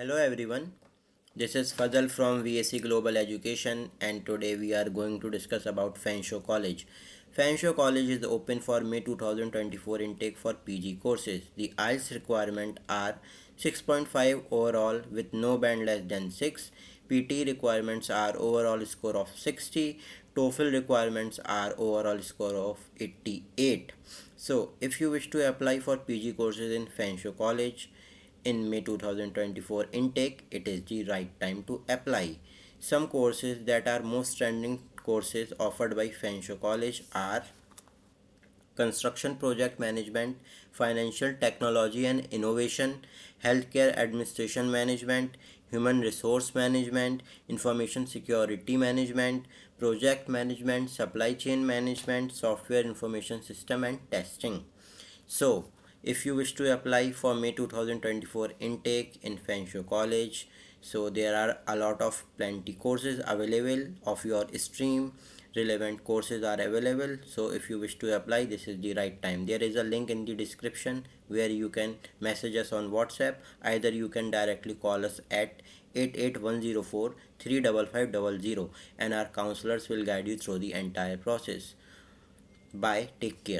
Hello everyone, this is Fazal from VAC Global Education and today we are going to discuss about Fanshawe College. Fanshawe College is open for May 2024 intake for PG courses. The IELTS requirement are 6.5 overall with no band less than 6. PT requirements are overall score of 60. TOEFL requirements are overall score of 88. So if you wish to apply for PG courses in Fanshawe College, in May 2024 intake, it is the right time to apply. Some courses that are most trending courses offered by Fenshaw College are construction project management, financial technology and innovation, healthcare administration management, human resource management, information security management, project management, supply chain management, software information system and testing. So, if you wish to apply for May 2024 intake in Fenshaw College so there are a lot of plenty courses available of your stream relevant courses are available so if you wish to apply this is the right time there is a link in the description where you can message us on whatsapp either you can directly call us at 88104 35500 and our counselors will guide you through the entire process bye take care